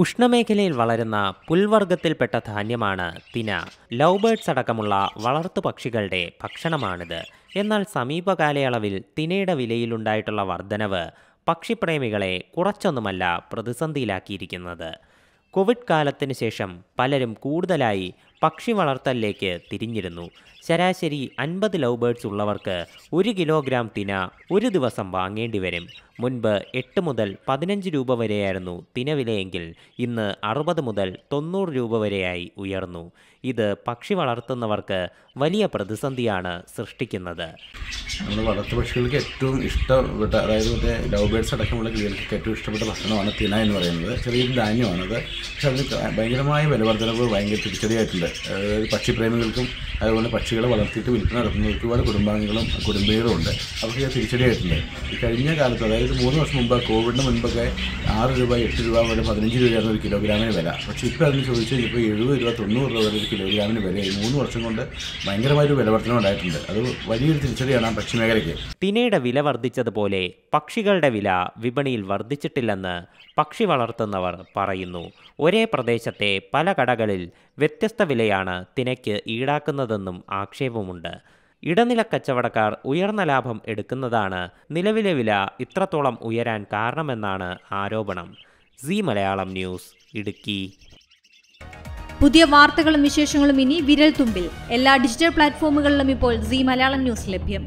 ഉഷ്ണമേഖലയിൽ വളരുന്ന പുൽവർഗത്തിൽപ്പെട്ട ധാന്യമാണ് തിന love birds അടക്കമുള്ള വളർത്തു പക്ഷികളുടെ ഭക്ഷണമാണിത് എന്നാൽ സമീപകാലയളവിൽ തിനയുടെ വിലയിലുണ്ടായിട്ടുള്ള വർധനവ് പക്ഷിപ്രേമികളെ കുറച്ചൊന്നുമല്ല പ്രതിസന്ധിയിലാക്കിയിരിക്കുന്നത് കോവിഡ് കാലത്തിന് ശേഷം പലരും കൂടുതലായി പക്ഷി വളർത്തലിലേക്ക് തിരിഞ്ഞിരുന്നു ശരാശരി അൻപത് ലവ് ബേഡ്സ് ഉള്ളവർക്ക് ഒരു കിലോഗ്രാം തിന ഒരു ദിവസം വാങ്ങേണ്ടി വരും മുൻപ് എട്ട് മുതൽ പതിനഞ്ച് രൂപ വരെയായിരുന്നു തിനവിലയെങ്കിൽ ഇന്ന് അറുപത് മുതൽ തൊണ്ണൂറ് രൂപ വരെയായി ഉയർന്നു ഇത് പക്ഷി വളർത്തുന്നവർക്ക് വലിയ പ്രതിസന്ധിയാണ് സൃഷ്ടിക്കുന്നത് നമ്മൾ വളർത്തുപക്ഷികൾക്ക് ഏറ്റവും ഇഷ്ടപ്പെട്ട അതായത് മറ്റേ ലവ് ബേഡ്സ് അടക്കമുള്ള കിളികൾക്ക് ഏറ്റവും ഇഷ്ടപ്പെട്ട ഭക്ഷണമാണ് തിന എന്ന് പറയുന്നത് ചെറിയൊരു ധാന്യമാണത് പക്ഷെ അതിന് ഭയങ്കരമായ വിലവർദ്ധനവ് ഭയങ്കര തിരിച്ചടിയായിട്ടുണ്ട് അതായത് പക്ഷിപ്രേമികൾക്കും അതുപോലെ പക്ഷികളെ വളർത്തിയിട്ട് വിൽപ്പന നടത്തുന്ന ഒരുപാട് കുടുംബാംഗങ്ങളും കുടുംബീകളും ഉണ്ട് അവർക്ക് തിരിച്ചടിയായിട്ടുണ്ട് ഈ കഴിഞ്ഞ കാലത്ത് അതായത് മൂന്ന് വർഷം മുമ്പ് കോവിഡിന് മുൻപൊക്കെ ആറ് രൂപ എട്ട് രൂപ വരെ പതിനഞ്ച് രൂപയായിരുന്നു ഒരു കിലോഗ്രാമിന് വില പക്ഷേ ഇപ്പോൾ അതിന് ചോദിച്ചു ഇപ്പോൾ എഴുപത് രൂപ തൊണ്ണൂറ് രൂപ വരെ ഒരു കിലോഗ്രാമിന് വില ഈ മൂന്ന് വർഷം കൊണ്ട് ഭയങ്കരമായൊരു വില വർധന ഉണ്ടായിട്ടുണ്ട് അത് വലിയൊരു തിരിച്ചടിയാണ് ആ പക്ഷി മേഖലയ്ക്ക് തിനയുടെ വില വർദ്ധിച്ചതുപോലെ പക്ഷികളുടെ വില വിപണിയിൽ വർദ്ധിച്ചിട്ടില്ലെന്ന് പക്ഷി വളർത്തുന്നവർ പറയുന്നു ഒരേ പ്രദേശത്തെ പല കടകളിൽ വ്യത്യസ്ത വില വിലയാണ് തിനയ്ക്ക് ഈടാക്കുന്നതെന്നും ആക്ഷേപമുണ്ട് ഇടനില കച്ചവടക്കാർ ഉയർന്ന ലാഭം എടുക്കുന്നതാണ് നിലവിലെ വില ഇത്രത്തോളം ഉയരാൻ കാരണമെന്നാണ് ആരോപണം സി മലയാളം ന്യൂസ് ഇടുക്കി പുതിയ വാർത്തകളും വിശേഷങ്ങളും ഇനി വിരൽ തുമ്പിൽ എല്ലാ ഡിജിറ്റൽ പ്ലാറ്റ്ഫോമുകളിലും ഇപ്പോൾ സി മലയാളം ന്യൂസ് ലഭ്യം